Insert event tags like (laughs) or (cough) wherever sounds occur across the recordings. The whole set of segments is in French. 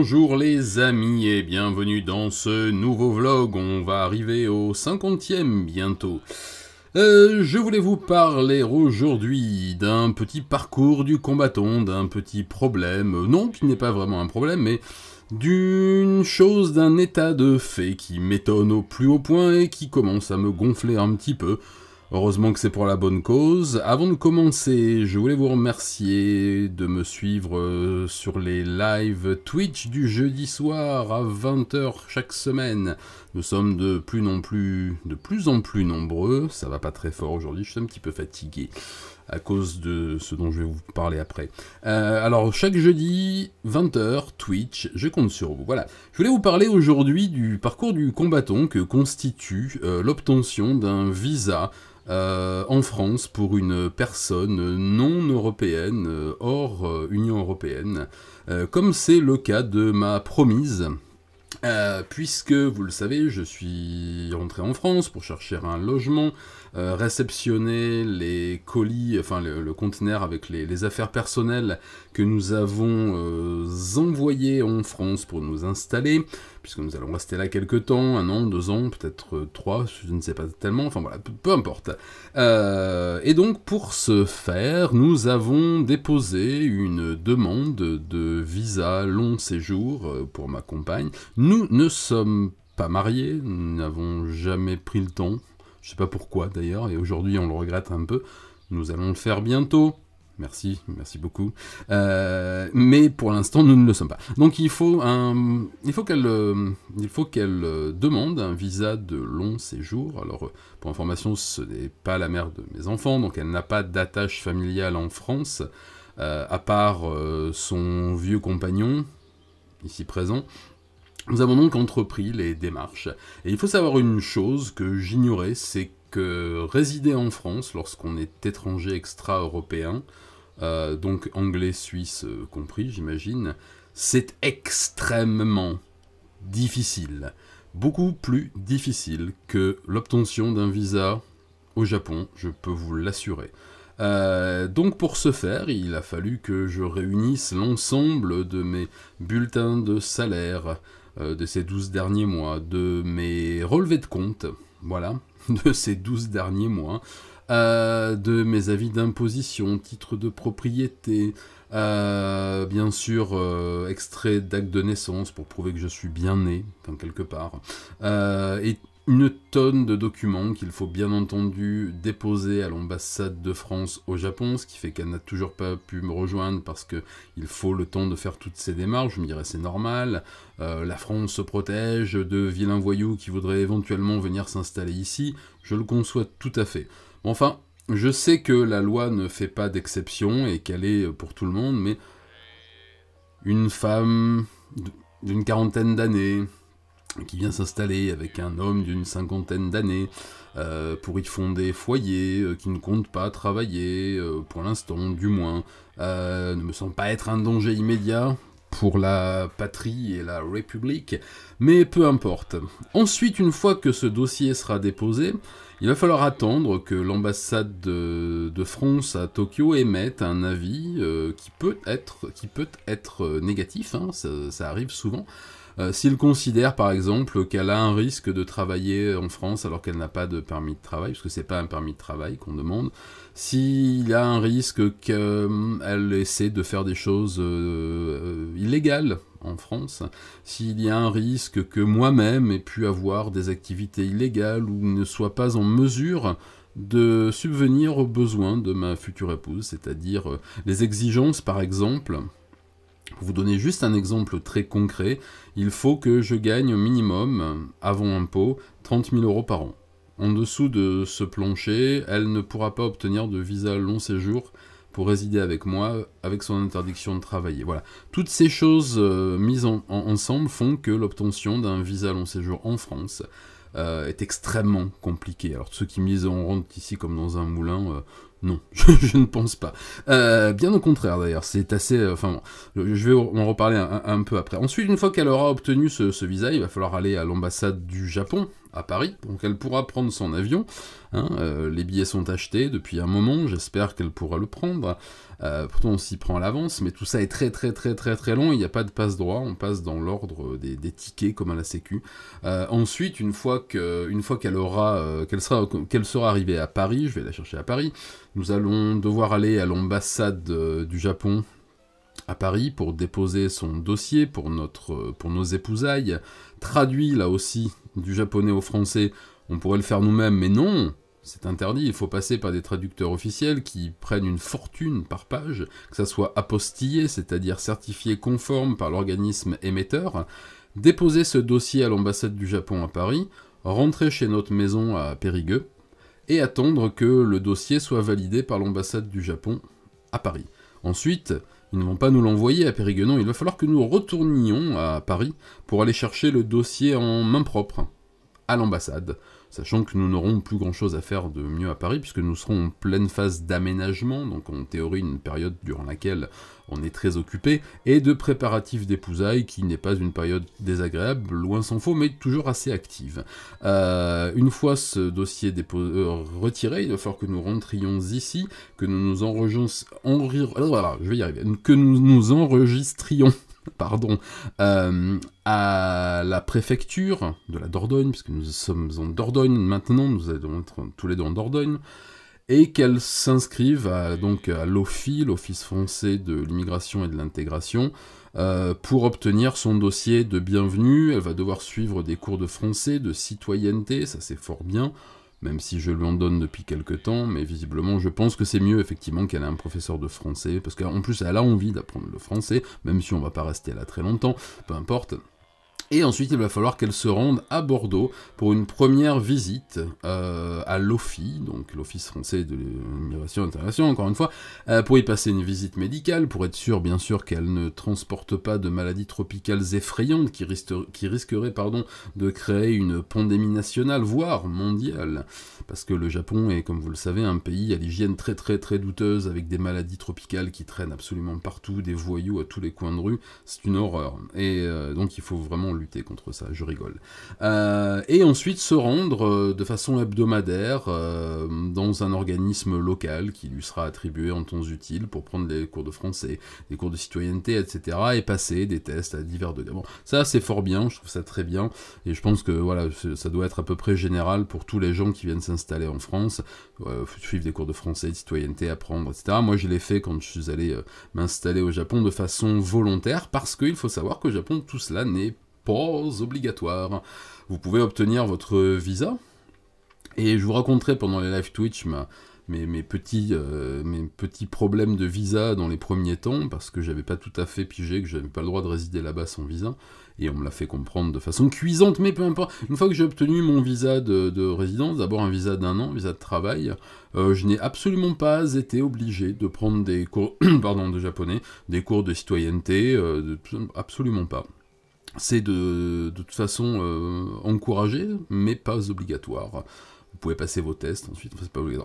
Bonjour les amis et bienvenue dans ce nouveau vlog, on va arriver au 50e bientôt. Euh, je voulais vous parler aujourd'hui d'un petit parcours du combattant, d'un petit problème, non qui n'est pas vraiment un problème, mais d'une chose, d'un état de fait qui m'étonne au plus haut point et qui commence à me gonfler un petit peu, Heureusement que c'est pour la bonne cause. Avant de commencer, je voulais vous remercier de me suivre euh, sur les lives Twitch du jeudi soir à 20h chaque semaine. Nous sommes de plus, plus, de plus en plus nombreux. Ça va pas très fort aujourd'hui, je suis un petit peu fatigué à cause de ce dont je vais vous parler après. Euh, alors, chaque jeudi, 20h, Twitch, je compte sur vous. Voilà, je voulais vous parler aujourd'hui du parcours du combattant que constitue euh, l'obtention d'un visa euh, en France pour une personne non européenne, hors Union Européenne, comme c'est le cas de ma promise euh, puisque, vous le savez, je suis rentré en France pour chercher un logement, euh, réceptionner les colis, enfin le, conteneur avec les, affaires personnelles que nous avons euh, envoyées en France pour nous installer, puisque nous allons rester là quelques temps, un an, deux ans, peut-être euh, trois, je ne sais pas tellement, enfin voilà, peu, importe. Euh, et donc pour ce faire, nous avons déposé une demande de visa long séjour euh, pour ma compagne. Nous ne sommes pas mariés, nous n'avons jamais pris le temps, je ne sais pas pourquoi d'ailleurs, et aujourd'hui on le regrette un peu. Nous allons le faire bientôt. Merci, merci beaucoup. Euh, mais pour l'instant, nous ne le sommes pas. Donc il faut, qu'elle euh, euh, demande un visa de long séjour. Alors, pour information, ce n'est pas la mère de mes enfants, donc elle n'a pas d'attache familiale en France, à part son vieux compagnon, ici présent. Nous avons donc entrepris les démarches. Et il faut savoir une chose que j'ignorais, c'est que résider en France lorsqu'on est étranger extra-européen, euh, donc anglais, suisse euh, compris, j'imagine, c'est extrêmement difficile. Beaucoup plus difficile que l'obtention d'un visa au Japon, je peux vous l'assurer. Euh, donc pour ce faire, il a fallu que je réunisse l'ensemble de mes bulletins de salaire de ces 12 derniers mois, de mes relevés de compte, voilà, (laughs) de ces douze derniers mois, euh, de mes avis d'imposition, titres de propriété, euh, bien sûr, euh, extrait d'acte de naissance pour prouver que je suis bien né, quelque part, euh, et une tonne de documents qu'il faut bien entendu déposer à l'ambassade de France au Japon, ce qui fait qu'elle n'a toujours pas pu me rejoindre parce qu'il faut le temps de faire toutes ces démarches. Je me dirais c'est normal, euh, la France se protège de vilains voyous qui voudraient éventuellement venir s'installer ici, je le conçois tout à fait. enfin, je sais que la loi ne fait pas d'exception et qu'elle est pour tout le monde, mais une femme d'une quarantaine d'années, qui vient s'installer avec un homme d'une cinquantaine d'années euh, pour y fonder foyer, euh, qui ne compte pas travailler, euh, pour l'instant du moins, ne me semble pas être un danger immédiat pour la patrie et la République, mais peu importe. Ensuite, une fois que ce dossier sera déposé, il va falloir attendre que l'ambassade de, France à Tokyo émette un avis qui peut être, qui peut être négatif, hein, ça, arrive souvent, euh, s'il considère par exemple qu'elle a un risque de travailler en France alors qu'elle n'a pas de permis de travail, parce que c'est pas un permis de travail qu'on demande, s'il a un risque qu'elle essaie de faire des choses euh, euh, illégales en France, s'il y a un risque que moi-même ai pu avoir des activités illégales ou ne soit pas en mesure de subvenir aux besoins de ma future épouse, c'est-à-dire les exigences par exemple vous donner juste un exemple très concret, il faut que je gagne au minimum, avant impôt, 30 000 euros par an. En dessous de ce plancher, elle ne pourra pas obtenir de visa long séjour pour résider avec moi, avec son interdiction de travailler. Voilà. Toutes ces choses euh, mises ensemble font que l'obtention d'un visa long séjour en France euh, est extrêmement compliqué. Alors ceux qui misent en rente ici comme dans un moulin, euh, non, (laughs) je, ne pense pas. Euh, bien au contraire d'ailleurs, c'est assez... Enfin bon, je vais en reparler un, peu après. Ensuite, une fois qu'elle aura obtenu ce, visa, il va falloir aller à l'ambassade du Japon à Paris, donc elle pourra prendre son avion. Hein, euh, les billets sont achetés depuis un moment, j'espère qu'elle pourra le prendre. Euh, pourtant, on s'y prend à l'avance, mais tout ça est très très très très très long. Il n'y a pas de passe droit, on passe dans l'ordre des, tickets comme à la Sécu. Euh, ensuite, une fois qu'elle aura, qu'elle sera, qu'elle sera arrivée à Paris, je vais la chercher à Paris. Nous allons devoir aller à l'ambassade du Japon à Paris pour déposer son dossier pour, notre, pour nos épousailles, traduit là aussi du japonais au français, on pourrait le faire nous-mêmes, mais non, c'est interdit, il faut passer par des traducteurs officiels qui prennent une fortune par page, que ça soit apostillé, c'est-à-dire certifié conforme par l'organisme émetteur, déposer ce dossier à l'ambassade du Japon à Paris, rentrer chez notre maison à Périgueux, et attendre que le dossier soit validé par l'ambassade du Japon à Paris. Ensuite, ils ne vont pas nous l'envoyer à Périguenon, il va falloir que nous retournions à Paris pour aller chercher le dossier en main propre, à l'ambassade sachant que nous n'aurons plus grand-chose à faire de mieux à Paris, puisque nous serons en pleine phase d'aménagement, donc en théorie une période durant laquelle on est très occupé, et de préparatifs d'épousailles, qui n'est pas une période désagréable, loin s'en faut, mais toujours assez active. Euh, une fois ce dossier euh, retiré, il va falloir que nous rentrions ici, que nous nous Voilà, je vais Que nous nous enregistrions pardon, euh, à la préfecture de la Dordogne, puisque nous sommes en Dordogne maintenant, nous allons être tous les deux en Dordogne, et qu'elle s'inscrive à, donc à l'OFI, l'Office français de l'immigration et de l'intégration, euh, pour obtenir son dossier de bienvenue. Elle va devoir suivre des cours de français, de citoyenneté, ça c'est fort bien même si je lui en donne depuis quelques temps, mais visiblement je pense que c'est mieux effectivement qu'elle ait un professeur de français, parce qu'en plus elle a envie d'apprendre le français, même si on va pas rester là très longtemps, peu importe. Et ensuite, il va falloir qu'elle se rende à Bordeaux pour une première visite euh, à l'OFI, donc l'Office français de l'immigration internationale, encore une fois, euh, pour y passer une visite médicale, pour être sûr, bien sûr, qu'elle ne transporte pas de maladies tropicales effrayantes qui, qui risqueraient pardon, de créer une pandémie nationale, voire mondiale. Parce que le Japon est, comme vous le savez, un pays à l'hygiène très très très douteuse, avec des maladies tropicales qui traînent absolument partout, des voyous à tous les coins de rue. C'est une horreur. Et euh, donc, il faut vraiment lutter contre ça, je rigole. Euh, et ensuite se rendre euh, de façon hebdomadaire euh, dans un organisme local qui lui sera attribué en temps utile pour prendre des cours de français, des cours de citoyenneté, etc. et passer des tests à divers degrés. Bon, ça c'est fort bien, je trouve ça très bien, et je pense que voilà, ça doit être à peu près général pour tous les gens qui viennent s'installer en France, suivre des cours de français, de citoyenneté, apprendre, etc. Moi je l'ai fait quand je suis allé m'installer au Japon de façon volontaire, parce qu'il faut savoir qu'au Japon tout cela n'est pas obligatoire. Vous pouvez obtenir votre visa. Et je vous raconterai pendant les live Twitch mes, petits, euh, mes petits problèmes de visa dans les premiers temps, parce que j'avais pas tout à fait pigé que j'avais pas le droit de résider là-bas sans visa, et on me l'a fait comprendre de façon cuisante, mais peu importe. Une fois que j'ai obtenu mon visa de, résidence, d'abord un visa d'un an, visa de travail, euh, je n'ai absolument pas été obligé de prendre des cours, (coughs) pardon, de japonais, des cours de citoyenneté, euh, absolument pas c'est de, toute façon euh, encouragé, mais pas obligatoire. Vous pouvez passer vos tests ensuite,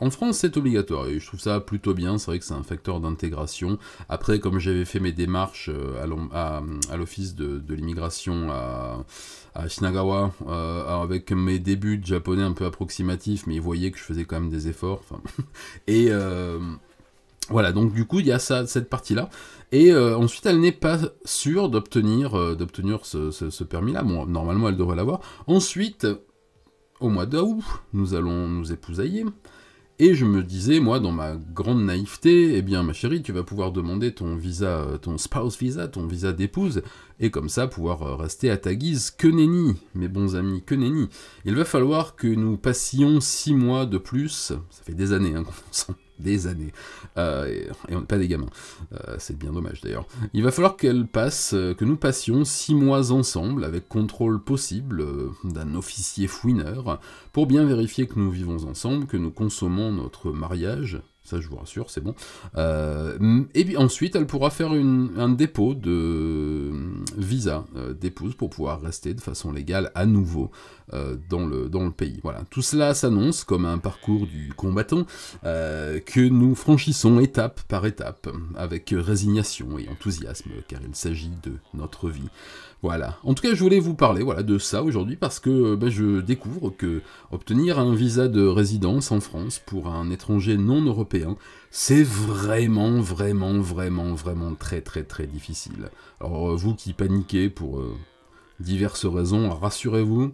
En France, c'est obligatoire et je trouve ça plutôt bien. C'est vrai que c'est un facteur d'intégration. Après, comme j'avais fait mes démarches euh, à l'office de, l'immigration à, Shinagawa, euh, avec mes débuts de japonais un peu approximatifs, mais ils voyaient que je faisais quand même des efforts. (laughs) et. Voilà, donc du coup, il y a cette partie-là. Et euh, ensuite, elle n'est pas sûre d'obtenir euh, ce, permis-là. Bon, normalement, elle devrait l'avoir. Ensuite, au mois d'août, nous allons nous épousailler. Et je me disais, moi, dans ma grande naïveté, eh bien, ma chérie, tu vas pouvoir demander ton visa, euh, ton spouse visa, ton visa d'épouse, et comme ça pouvoir rester à ta guise. Que nenni, mes bons amis, que nenni. Il va falloir que nous passions six mois de plus, ça fait des années hein, qu'on des années. Euh, et on n'est pas des gamins. Euh, c'est bien dommage d'ailleurs. Il va falloir qu'elle passe, euh, que nous passions six mois ensemble, avec contrôle possible d'un officier fouineur, pour bien vérifier que nous vivons ensemble, que nous consommons notre mariage, ça, je vous rassure, c'est bon. Euh, et puis ensuite, elle pourra faire un dépôt de euh, visa euh, d'épouse pour pouvoir rester de façon légale à nouveau dans, le, dans le pays. Voilà, tout cela s'annonce comme un parcours du combattant que nous franchissons étape par étape avec résignation et enthousiasme, car il s'agit de notre vie. Voilà. En tout cas, je voulais vous parler voilà, de ça aujourd'hui parce que ben, je découvre que obtenir un visa de résidence en France pour un étranger non européen Hein. c'est vraiment, vraiment, vraiment, vraiment très, très, très difficile. Alors, euh, vous qui paniquez pour euh, diverses raisons, hein, rassurez-vous,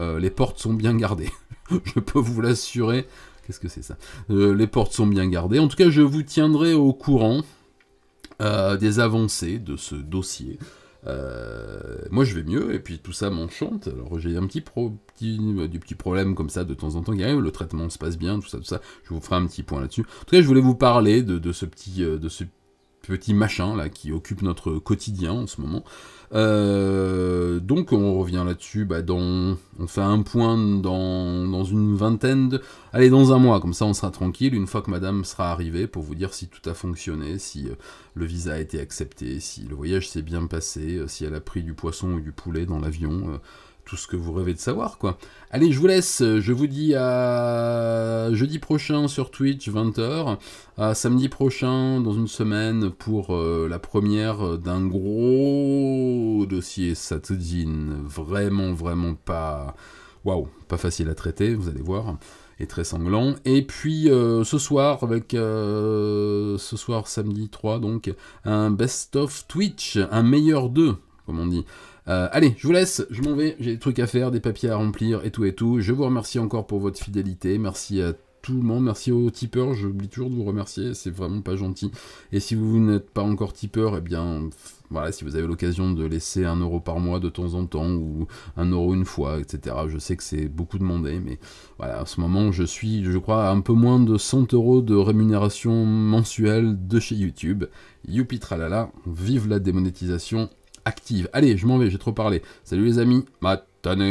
euh, les portes sont bien gardées. (laughs) je peux vous l'assurer. Qu'est-ce que c'est ça Les portes sont bien gardées. En tout cas, je vous tiendrai au courant des avancées de ce dossier. Euh, moi je vais mieux et puis tout ça m'enchante. Alors j'ai un petit, pro, du petit problème comme ça de temps en temps qui arrive, le traitement se passe bien, tout ça, tout ça. Je vous ferai un petit point là-dessus. En tout cas, je voulais vous parler de, de ce petit, euh, de ce petit machin là qui occupe notre quotidien en ce moment. Euh, donc on revient là-dessus, bah, dans, on fait un point dans, dans une vingtaine de... Allez, dans un mois, comme ça on sera tranquille, une fois que madame sera arrivée, pour vous dire si tout a fonctionné, si euh, le visa a été accepté, si le voyage s'est bien passé, euh, si elle a pris du poisson ou du poulet dans l'avion tout ce que vous rêvez de savoir, quoi. Allez, je vous laisse. Je vous dis à jeudi prochain sur Twitch, 20h. À samedi prochain, dans une semaine, pour euh, la première d'un gros dossier Satoudine. Vraiment, vraiment pas. Waouh, pas facile à traiter, vous allez voir. Et très sanglant. Et puis euh, ce soir, avec euh, ce soir samedi 3, donc, un best of Twitch, un meilleur 2 comme on dit. Euh, allez, je vous laisse, je m'en vais, j'ai des trucs à faire, des papiers à remplir et tout et tout. Je vous remercie encore pour votre fidélité, merci à tout le monde, merci aux tipeurs, j'oublie toujours de vous remercier, c'est vraiment pas gentil. Et si vous n'êtes pas encore tipeur, eh bien voilà, si vous avez l'occasion de laisser un euro par mois de temps en temps ou un euro une fois, etc. Je sais que c'est beaucoup demandé, mais voilà, en ce moment je suis, je crois, à un peu moins de 100 euros de rémunération mensuelle de chez YouTube. Youpi tralala, vive la démonétisation active. Allez, je m'en vais, j'ai trop parlé. Salut les amis, matane